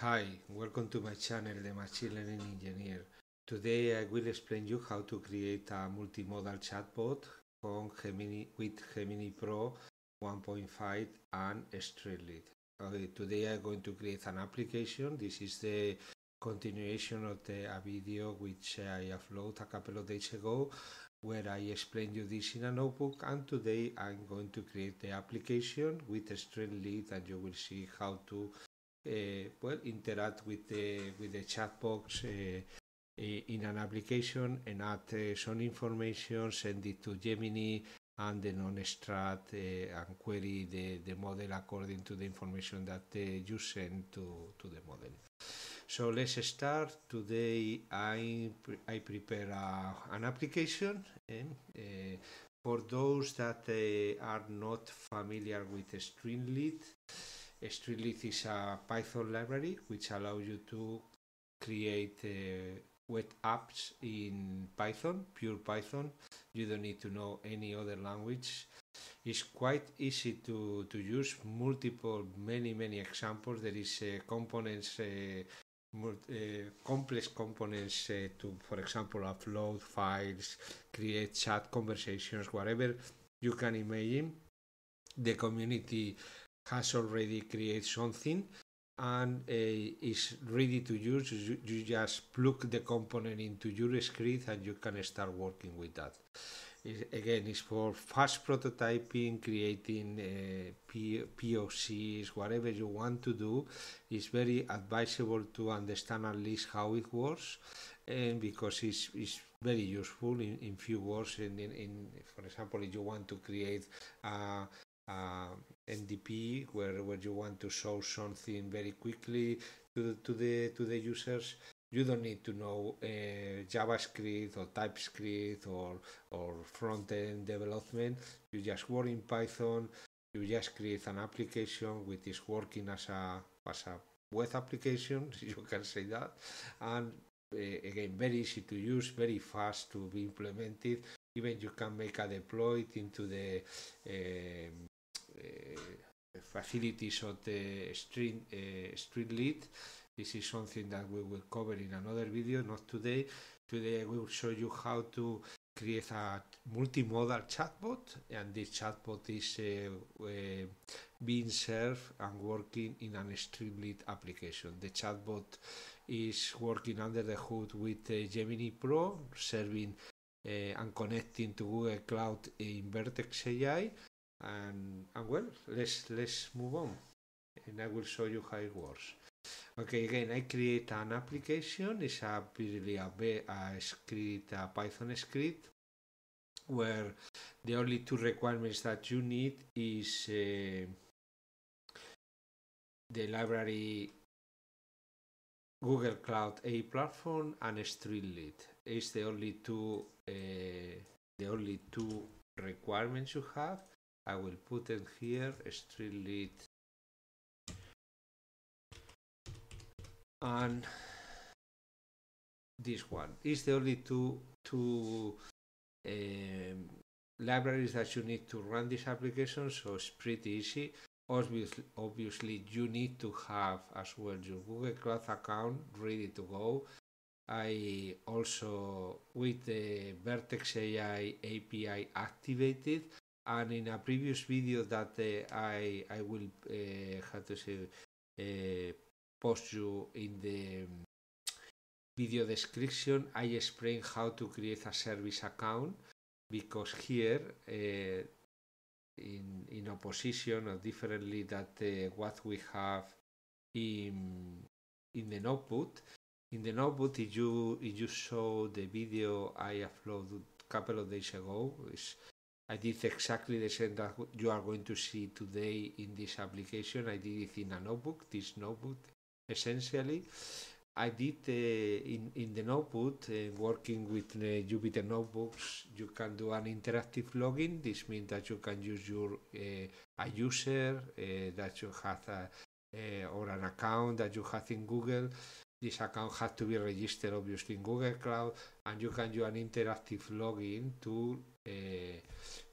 Hi, welcome to my channel, the Machine Learning Engineer. Today I will explain you how to create a multimodal chatbot on Gemini, with Gemini Pro 1.5 and Streetlit. Okay, uh, today I'm going to create an application. This is the continuation of the a video which I uploaded a couple of days ago where I explained you this in a notebook and today I'm going to create the application with a and you will see how to Eh, well interact with the with the chat box eh, eh, in an application and add some information, send it to Gemini, and the non-strat uh, and query the, the model according to the information that uh, you send to, to the model. So let's start. Today I, pre I prepare uh, an application and for those that are not familiar with Streamlit, Streetlith is a Python library which allows you to create uh, web apps in Python, pure Python. You don't need to know any other language. It's quite easy to, to use multiple, many, many examples. There is uh, components, uh, uh, complex components uh, to, for example, upload files, create chat conversations, whatever you can imagine. The community has already created something and uh, is ready to use. You, you just plug the component into your script and you can start working with that. It, again, it's for fast prototyping, creating uh, P, POCs, whatever you want to do. It's very advisable to understand at least how it works and because it's, it's very useful in, in few words. In, in, in, for example, if you want to create NDP where, where you want to show something very quickly to the, to the, to the users. You don't need to know uh, JavaScript or TypeScript or, or front end development. You just work in Python. You just create an application which is working as a, as a web application, you can say that. And uh, again, very easy to use, very fast to be implemented even you can make a deploy into the um, Eh, eh, facilities of the street, eh, street lead. This is something that we will cover in another video, not today. Today I will show you how to create a multimodal chatbot and this chatbot is uh, uh, being served and working in an Streamlit application. The chatbot is working under the hood with uh, Gemini Pro, serving and connecting to Google Cloud in Vertex AI and, and well, let's let's move on, and I will show you how it works. Okay, again, I create an application. It's a really a, a script, a Python script, where the only two requirements that you need is uh, the library Google Cloud A platform and Streamlit. It's the only two uh, the only two requirements you have I will put in here street lead and this one is the only two two um, libraries that you need to run this application so it's pretty easy obviously obviously you need to have as well your google cloud account ready to go i also with the vertex ai api activated and in a previous video that uh, I I will uh, to say uh, post you in the um, video description I explain how to create a service account because here uh, in in opposition or differently that uh, what we have in in the notebook in the notebook if you if you saw the video I uploaded a couple of days ago is I did exactly the same that you are going to see today in this application. I did it in a notebook, this notebook essentially. I did uh, in, in the notebook, uh, working with the uh, Jupyter Notebooks, you can do an interactive login. This means that you can use your uh, a user uh, that you have a, or an account that you have in Google. This account has to be registered obviously in Google Cloud and you can do an interactive login to uh,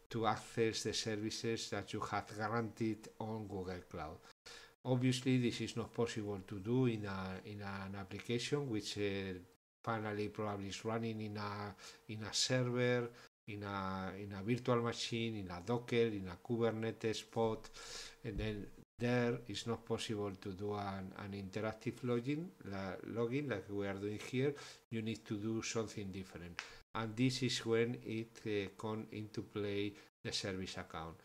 to access the services that you have granted on Google Cloud. Obviously, this is not possible to do in, a, in an application which uh, finally probably is running in a, in a server, in a, in a virtual machine, in a Docker, in a Kubernetes pod, and then there it's not possible to do an, an interactive login, la, login like we are doing here. You need to do something different. And this is when it uh, into play the service account.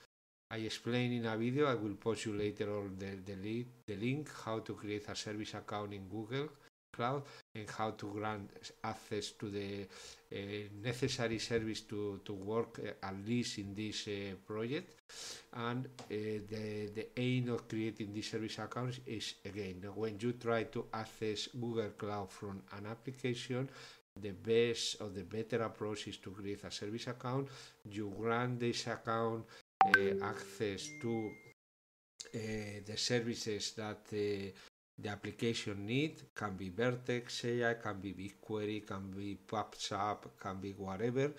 I explain in a video, I will post you later on the, the, the link how to create a service account in Google cloud and eh, how to grant access to the uh, necessary service to, to work uh, at least in this uh, project. And the, the aim of creating these service accounts is again, when you try to access Google Cloud from an application, the best or the better approach is to create a service account. You grant this account access to uh, the services that uh, the application need can be Vertex AI, can be BigQuery, can be PubSub, can be whatever.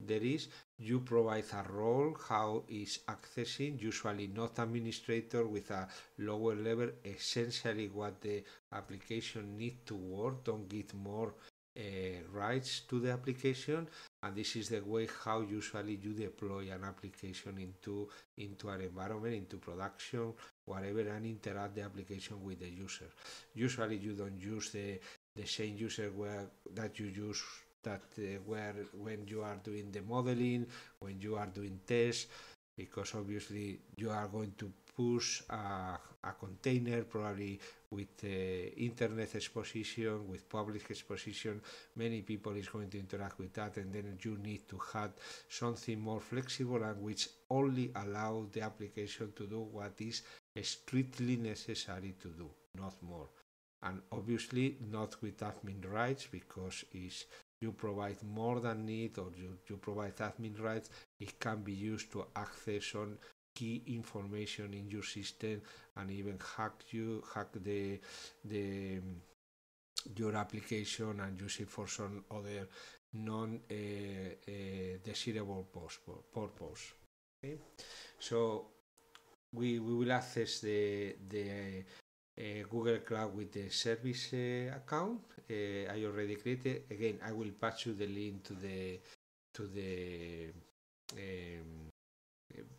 There is you provide a role how is accessing usually not administrator with a lower level essentially what the application need to work don't give more uh, rights to the application and this is the way how usually you deploy an application into into an environment into production whatever and interact the application with the user. Usually you don't use the, the same user where, that you use that uh, where when you are doing the modeling, when you are doing tests, because obviously you are going to push a, a container probably with uh, internet exposition, with public exposition. Many people is going to interact with that, and then you need to have something more flexible and which only allow the application to do what is strictly necessary to do, not more. And obviously not with admin rights because if you provide more than need or you, you provide admin rights, it can be used to access on key information in your system and even hack you, hack the the your application and use it for some other non uh, uh, desirable purpose. Okay? So we, we will access the, the uh, Google Cloud with the service uh, account. Uh, I already created. Again, I will pass you the link to the to the um,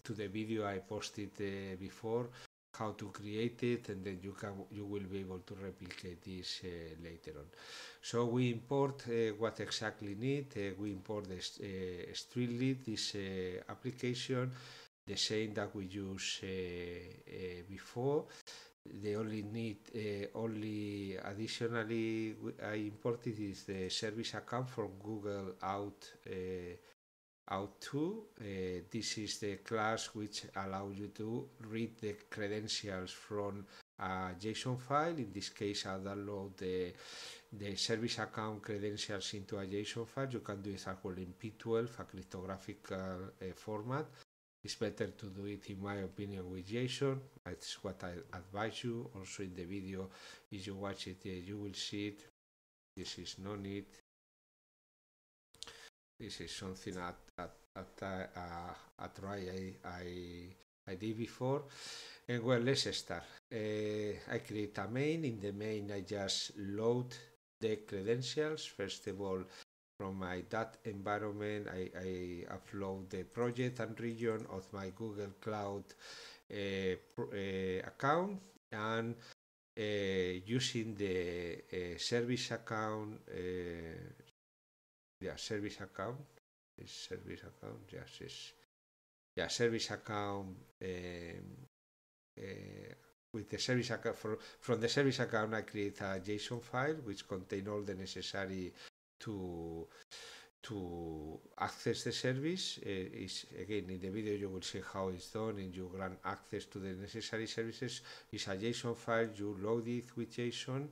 to the video I posted before how to create it, and then you can you will be able to replicate this later on. So we import what exactly need. we import the uh, this application the same that we use uh, uh, before. The only need, uh, only additionally I imported is the service account from Google Out out to. Uh, this is the class which allows you to read the credentials from a JSON file. In this case, I download the, the service account credentials into a JSON file. You can do it as well in P12, a cryptographic uh, format. It's better to do it, in my opinion, with JSON. That's what I advise you. Also, in the video, if you watch it, you will see it. This is no need. This is something uh, I try I, I, I did before. And well, let's start. Uh, I create a main. In the main, I just load the credentials. First of all, from my that environment, I, I upload the project and region of my Google Cloud uh, uh, account and uh, using the uh, service account, uh, yeah, service account, service account, yes, yeah, service account. Um, uh, with the service account, for, from the service account, I create a JSON file which contain all the necessary to to access the service uh, is again in the video you will see how it's done and you grant access to the necessary services is a json file you load it with json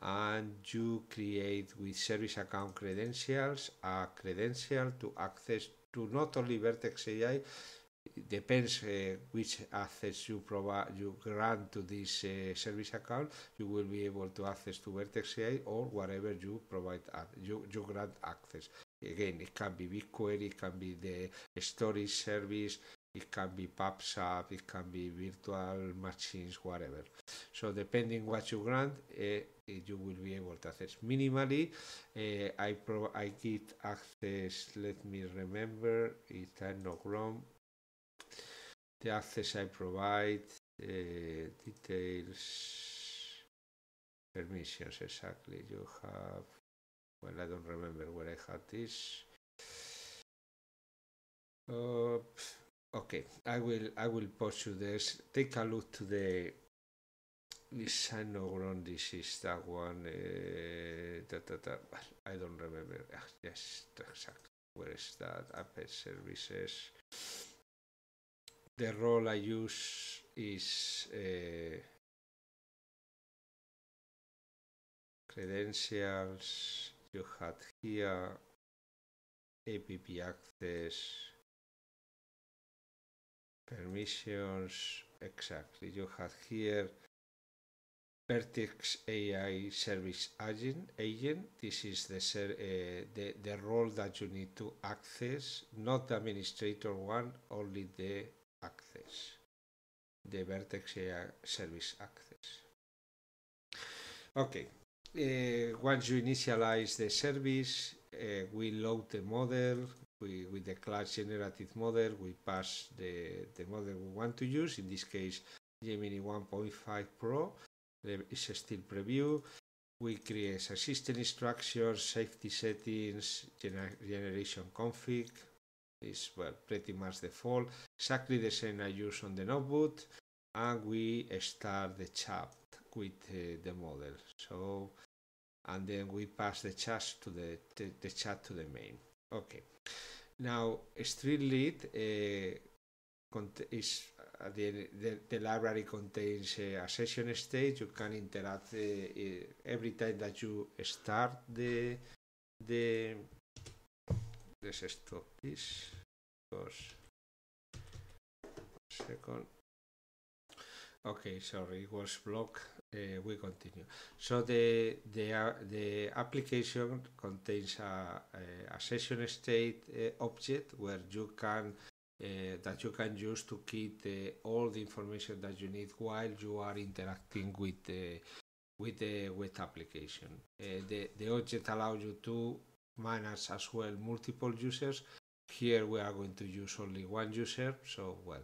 and you create with service account credentials a credential to access to not only vertex ai it depends uh, which access you provide you grant to this uh, service account you will be able to access to vertex ai or whatever you provide you, you grant access again it can be bigquery it can be the storage service it can be PubSub, it can be virtual machines, whatever. So depending what you grant, uh, you will be able to access. Minimally, uh, I pro I get access. Let me remember, It's I'm not the access I provide, uh, details, permissions, exactly. You have, well, I don't remember where I had this. Uh, okay, I will, I will post you this. Take a look to the This disease, that one, uh, da, da, da. I don't remember. Ah, yes, exactly. Where is that? App services. the role I use is eh, credentials you had here, app access, permissions, exactly, you have here Vertex AI Service Agent. Agent. This is the, eh, the the role that you need to access, not the administrator one, only the de vertex service access. Okay, uh, once you initialize the service, uh, we load the model we, with the class generative model, we pass the, the model we want to use, in this case Gemini 1.5 Pro, a still preview, we create a system instructions, safety settings, gener generation config, is well, pretty much the default. Exactly the same I use on the notebook and we start the chat with uh, the model. So, and then we pass the chat to the, the, the chat to the main. Okay. Now, Street uh, is uh, the, the, the, library contains uh, a session state You can interact uh, every time that you start the the és ez is. Second. Okay, sorry, it was blocked. Uh, we continue. So the the uh, the application contains a, a, eh, a session state uh, object where you can eh, that you can use to keep all the information that you need while you are interacting with the with the web application. the the object allows you to manage as well multiple users. Here we are going to use only one user, so well,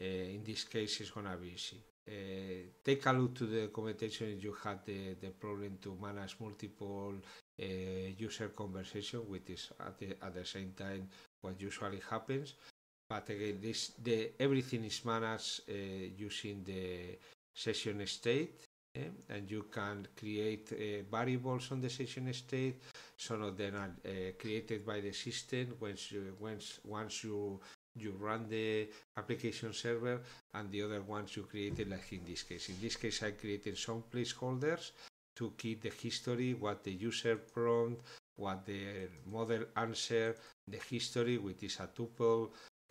uh, in this case it's gonna be easy. Uh, take a look to the documentation if you had the, the problem to manage multiple uh, user conversation, which is at the, at the same time what usually happens. But again, this the everything is managed using the session state Eh, and you can create uh, variables on the session state. Some of them are uh, created by the system once you, once, once you you run the application server and the other ones you created like in this case. In this case I created some placeholders to keep the history, what the user prompt, what the model answer, the history, which is a tuple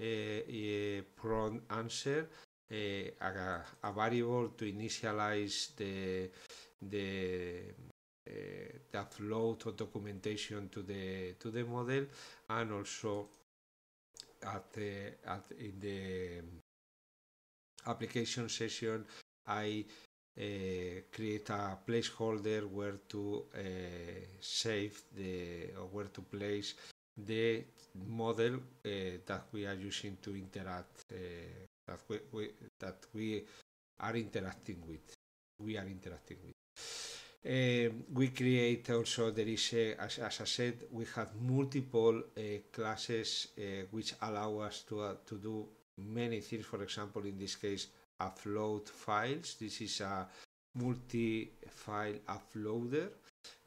uh, prompt answer, Eh, a, a variable to initialize the the eh, the upload of documentation to the to the model and also at the at in the application session I uh, create a placeholder where to uh, save the or where to place the model uh, that we are using to interact that we, we, that we are interacting with. We are interacting with. Um, we create also there is a, as, as I said we have multiple uh, classes uh, which allow us to uh, to do many things. For example, in this case, upload files. This is a multi-file uploader.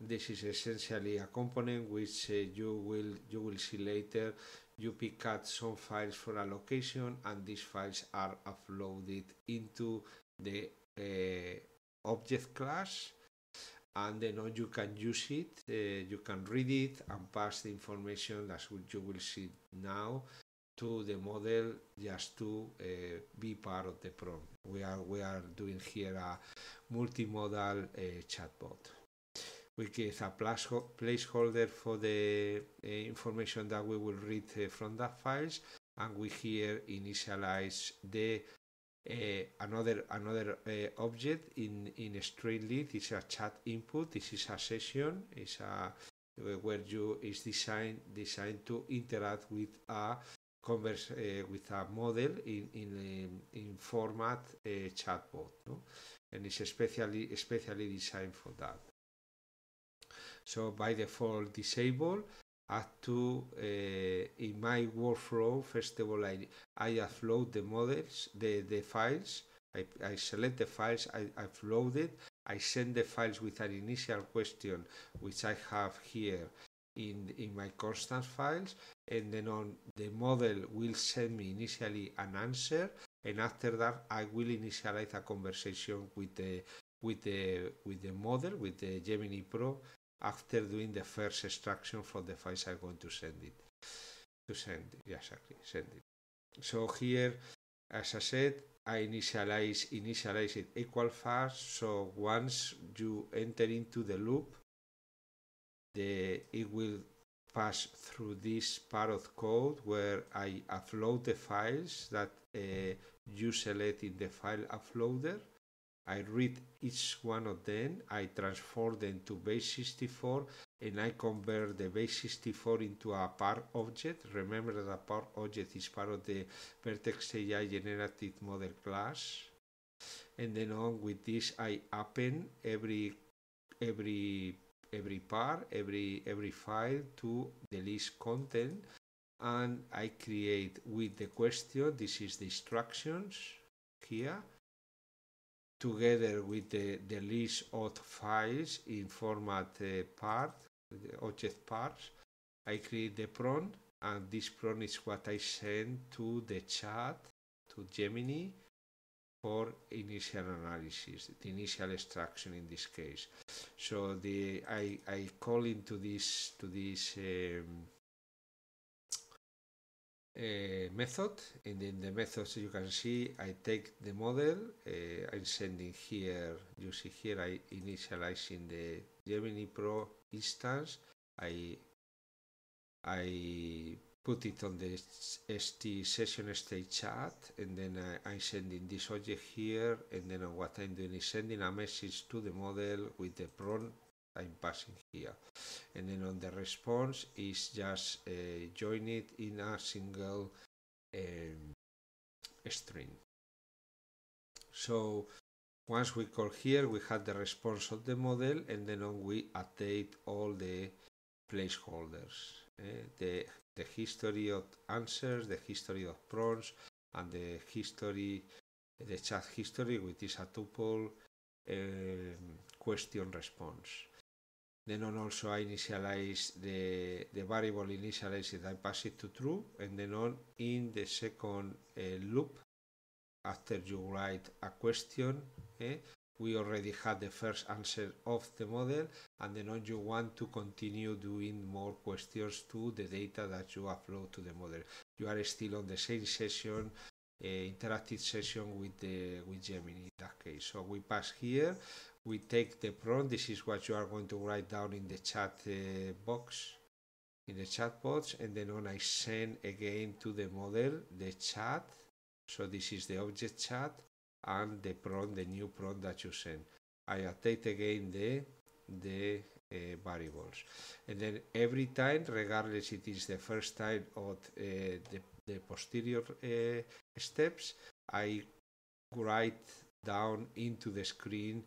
This is essentially a component which uh, you will you will see later you pick out some files for a location and these files are uploaded into the uh, object class and then you can use it, uh, you can read it and pass the information as you will see now to the model just to uh, be part of the prompt. We are, we are doing here a multimodal uh, chatbot which is a placeholder for the eh, information that we will read eh, from that files and we here initialize the uh, another another uh, object in in a straight lead is a chat input this is a session is a where you is designed designed to interact with a converse uh, with a model in in in format chatbot no? and it's especially especially designed for that so by default disable up to uh, in my workflow first of all I, I upload the models the, the files I, I select the files I upload it I send the files with an initial question which I have here in, in my constant files and then on the model will send me initially an answer and after that I will initialize a conversation with the with the with the model with the Gemini Pro after doing the first extraction from the files I'm going to send it. To send, it. exactly, send it. So here, as I said, I initialize initialize it equal fast. So once you enter into the loop, the it will pass through this part of code where I upload the files that uh, you select in the file uploader I read each one of them, I transform them to base 64 and I convert the base 64 into a part object. Remember that a part object is part of the Vertex AI generative model class. And then on with this I append every every every part, every every file to the list content and I create with the question, this is the instructions here together with the, the list of files in format uh, part, object parts. I create the prompt and this prompt is what I send to the chat, to Gemini for initial analysis, the initial extraction in this case. So the I, I call into this to this um, Eh, method and in the methods you can see I take the model eh, I'm sending here you see here I initializing the Gemini Pro instance I I put it on the ST session state chat and then I, am sending this object here and then what I'm doing is sending a message to the model with the prompt I'm passing here. And then on the response is just uh, join it in a single um, string. So once we call here, we have the response of the model and then on we update all the placeholders. Uh, the, the history of answers, the history of prompts, and the history, the chat history, which is a tuple question response. Then on also I initialize the, the variable initialized, I pass it to true, and then on in the second uh, loop, after you write a question, eh, we already had the first answer of the model, and then on you want to continue doing more questions to the data that you upload to the model. You are still on the same session, uh, interactive session with the with Gemini in that case. So we pass here we take the prompt. This is what you are going to write down in the chat uh, box, in the chat box, and then when I send again to the model the chat. So this is the object chat and the prompt, the new prompt that you send. I update again the the uh, variables, and then every time, regardless it is the first time or uh, the the posterior uh, steps, I write down into the screen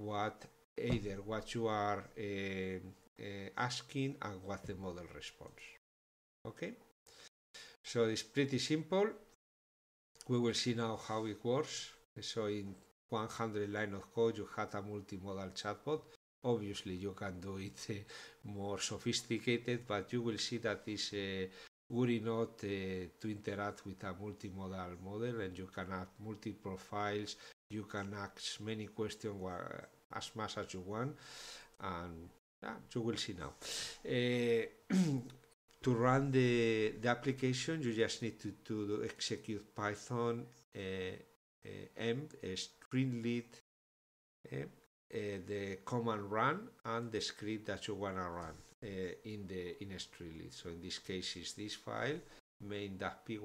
what either what you are uh, uh, asking and what the model responds. Okay, so it's pretty simple. We will see now how it works. So in 100 line of code, you had a multimodal chatbot. Obviously, you can do it uh, more sophisticated, but you will see that is Woodinode uh, to interact with a multimodal model and you can add multi profiles, you can ask many questions as much as you want and you will see now. Uh, to run the, the application you just need to, to execute Python eh, eh, m string lead the command run and the script that you want to run uh, in the in So in this case is this file main.py.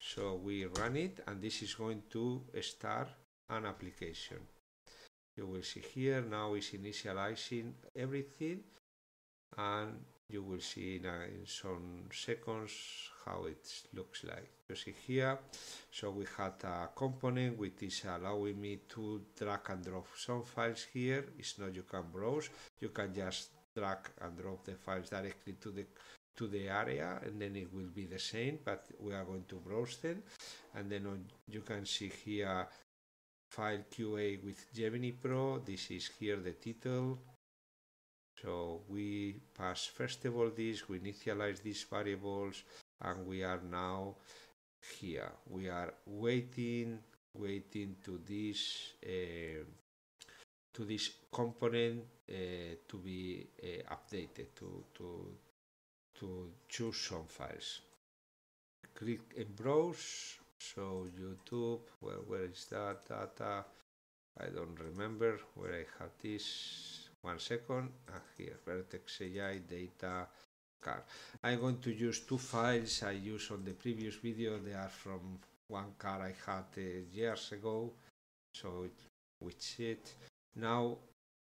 So we run it and this is going to start an application. You will see here now is initializing everything and you will see in, a, in, some seconds how it looks like. You see here, so we had a component which is allowing me to drag and drop some files here. It's not you can browse, you can just drag and drop the files directly to the to the area and then it will be the same but we are going to browse them and then on, you can see here file QA with Gemini Pro this is here the title so we pass first of all this we initialize these variables and we are now here we are waiting waiting to this uh, to this component uh, to be uh, updated to, to, to choose some files. Click browse. So YouTube, where, where is that data? I don't remember where I have this. One second. Ah, here, Vertex AI data card. I'm going to use two files I used on the previous video. They are from one car I had uh, years ago. So which it. Now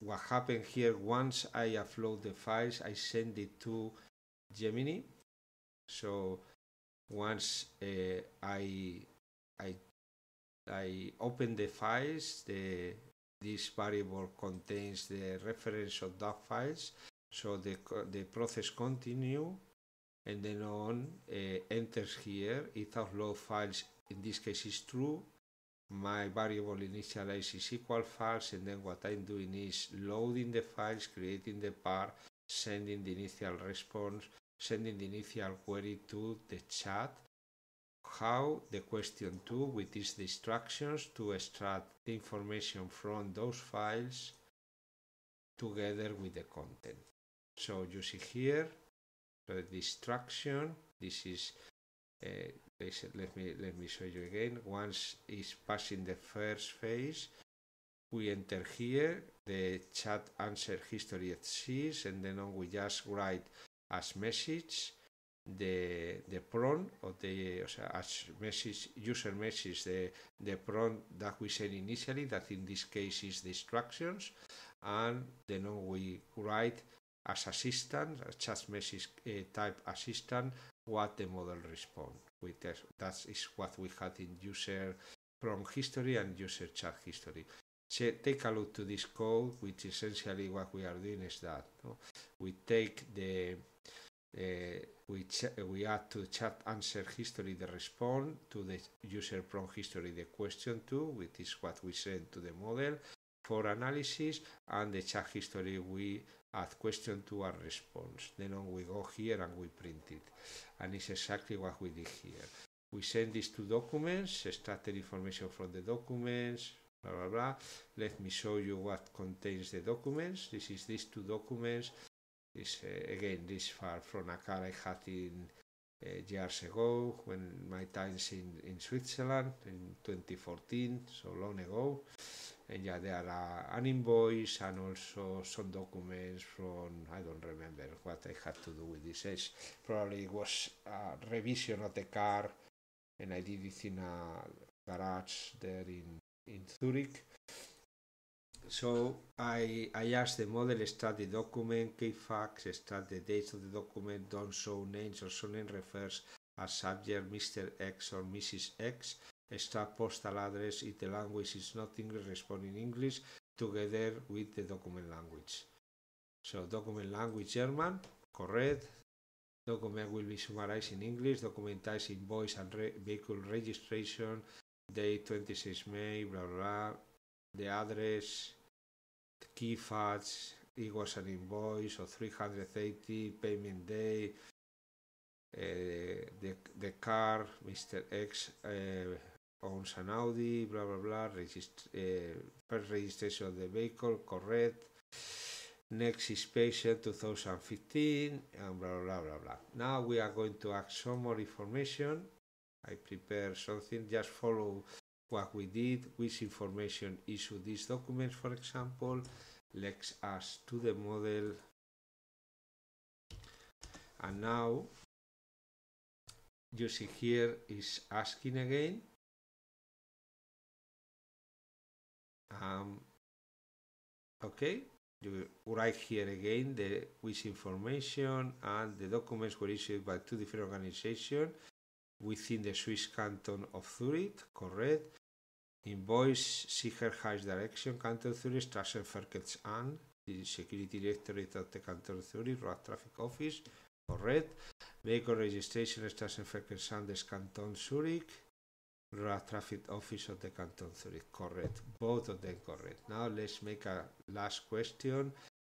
what happened here, once I upload the files, I send it to Gemini. So once uh, I, I, I open the files, the, this variable contains the reference of that files. So the, the process continue and then on uh, enters here, it load files, in this case is true, my variable initialize is equal false and then what I'm doing is loading the files, creating the part, sending the initial response, sending the initial query to the chat, how the question 2 with these instructions to extract the information from those files together with the content. So you see here the instruction, this is uh, let me let me show you again once it's passing the first phase we enter here the chat answer history sees, and then on we just write as message the the prompt or the as message user message the the prompt that we said initially that in this case is the instructions and then on we write as assistant a chat message uh, type assistant what the model responds with test. That is what we had in user prompt history and user chat history. So take a look to this code, which essentially what we are doing is that no? we take the uh, we we add to chat answer history the response to the user prompt history the question to, which is what we send to the model for analysis, and the chat history we add question to a response. Then on we go here and we print it. And it's exactly what we did here. We send these two documents, the information from the documents, blah, blah, blah. Let me show you what contains the documents. This is these two documents. This, uh, again, this far from a car I had in uh, years ago when my times in, in Switzerland in 2014, so long ago. yeah, there are an invoice and also some documents from, I don't remember what I had to do with this age. Probably it was a revision of the car and I did it in a garage there in, in Zurich. So I, I asked the model, start the document, key facts, start the date of the document, don't show names or surname refers as subject Mr. X or Mrs. X Está postal address if the language is not English, respond in English together with the document language. So document language German, correct. Document will be summarized in English, documentized invoice and re vehicle registration, date 26 May, blah, blah, blah, the address, the key facts, it was an invoice of 380, payment day, uh, the, the car, Mr. X, uh, owns an Audi, blah blah blah, regist uh, eh, first registration of the vehicle, correct, next inspection 2015, and blah blah blah blah. Now we are going to ask some more information. I prepare something, just follow what we did, which information issued these documents, for example. Let's ask to the model. And now you see here is asking again um, okay you write here again the which information and the documents were issued by two different organizations within the Swiss canton of Zurich, correct. Invoice Sicher Heights Direction, Canton Zurich, Strassenverkehrs an, the Security Directorate of the Canton Zurich, Road Traffic Office, correct. Vehicle Registration, Strassenverkehrs an des Canton Zurich, traffic office of the Canton Zurich. Correct. Both of them correct. Now let's make a last question.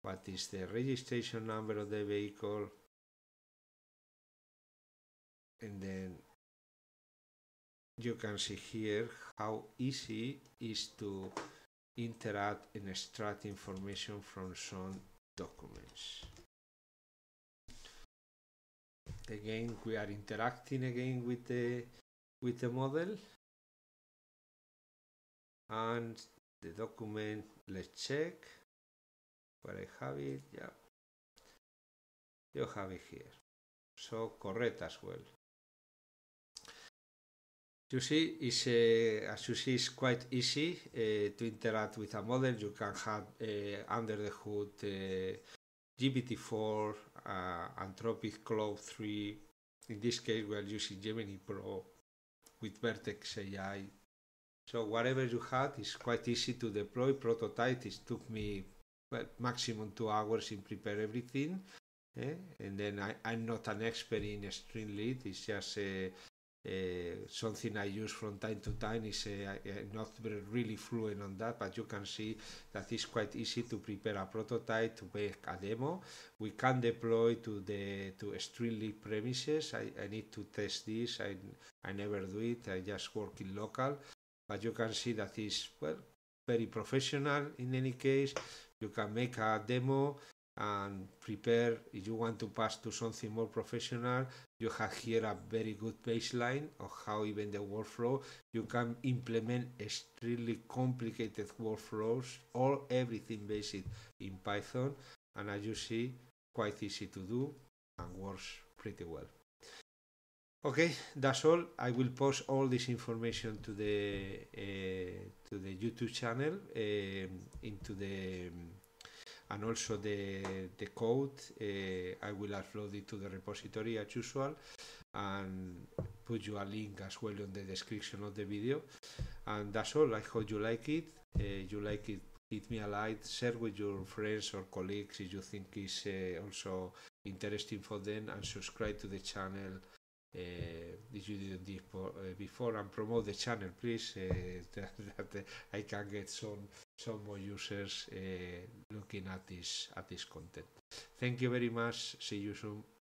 What is the registration number of the vehicle? And then you can see here how easy is to interact and extract information from some documents. Again, we are interacting again with the with the model and the document let's check where I have it yeah you have it here so correct as well you see, uh, as you see, it's quite easy uh, to interact with a model. You can have uh, under the hood uh, GPT-4, uh, Anthropic Claude 3. In this case, we are using Gemini Pro with Vertex AI. So whatever you had is quite easy to deploy. Prototype, it took me well, maximum two hours in prepare everything. Eh? And then I, I'm not an expert in string lead. It's just a, uh, eh, something I use from time to time is eh, eh, not really fluent on that, but you can see that it's quite easy to prepare a prototype, to make a demo. We can deploy to the to extremely premises. I, I need to test this. I, I never do it. I just work in local. But you can see that is well very professional in any case. You can make a demo and prepare if you want to pass to something more professional you have here a very good baseline of how even the workflow you can implement extremely complicated workflows or everything based in python and as you see quite easy to do and works pretty well okay that's all i will post all this information to the uh, to the youtube channel uh, into the and also the, the code. Uh, I will upload it to the repository as usual and put you a link as well on the description of the video. And that's all. I hope you like it. Uh, you like it, give me a like, share with your friends or colleagues if you think it's uh, also interesting for them and subscribe to the channel uh, if you didn't before, uh, before and promote the channel please uh, that, that, I can get some some more users eh, looking at this at this content. Thank you very much. See you soon.